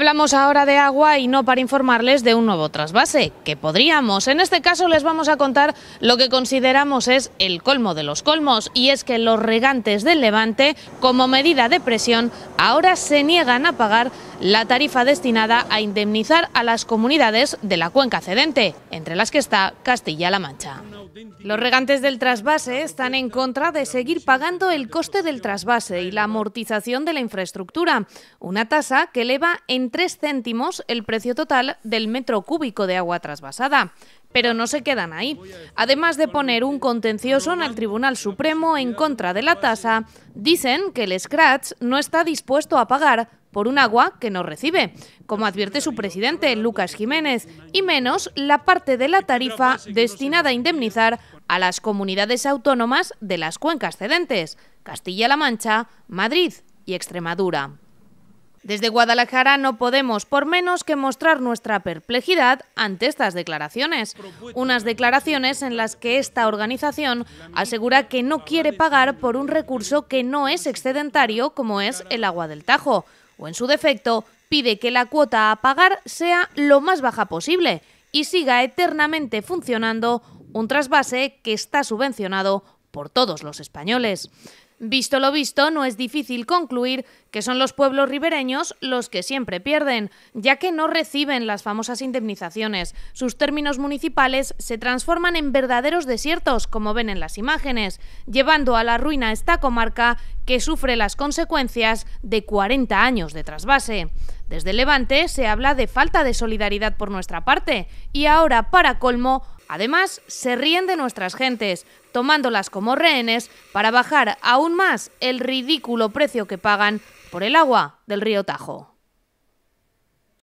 Hablamos ahora de agua y no para informarles de un nuevo trasvase, que podríamos. En este caso les vamos a contar lo que consideramos es el colmo de los colmos, y es que los regantes del Levante, como medida de presión, ahora se niegan a pagar la tarifa destinada a indemnizar a las comunidades de la cuenca cedente, entre las que está Castilla-La Mancha. Los regantes del trasvase están en contra de seguir pagando el coste del trasvase y la amortización de la infraestructura, una tasa que eleva en céntimos el precio total del metro cúbico de agua trasvasada. Pero no se quedan ahí. Además de poner un contencioso en el Tribunal Supremo en contra de la tasa, dicen que el Scratch no está dispuesto a pagar por un agua que no recibe, como advierte su presidente, Lucas Jiménez, y menos la parte de la tarifa destinada a indemnizar a las comunidades autónomas de las cuencas cedentes, Castilla-La Mancha, Madrid y Extremadura. Desde Guadalajara no podemos por menos que mostrar nuestra perplejidad ante estas declaraciones, unas declaraciones en las que esta organización asegura que no quiere pagar por un recurso que no es excedentario como es el agua del Tajo, o en su defecto pide que la cuota a pagar sea lo más baja posible y siga eternamente funcionando un trasvase que está subvencionado por todos los españoles. Visto lo visto, no es difícil concluir que son los pueblos ribereños los que siempre pierden, ya que no reciben las famosas indemnizaciones. Sus términos municipales se transforman en verdaderos desiertos, como ven en las imágenes, llevando a la ruina esta comarca que sufre las consecuencias de 40 años de trasvase. Desde Levante se habla de falta de solidaridad por nuestra parte y ahora, para colmo, Además, se ríen de nuestras gentes, tomándolas como rehenes para bajar aún más el ridículo precio que pagan por el agua del río Tajo.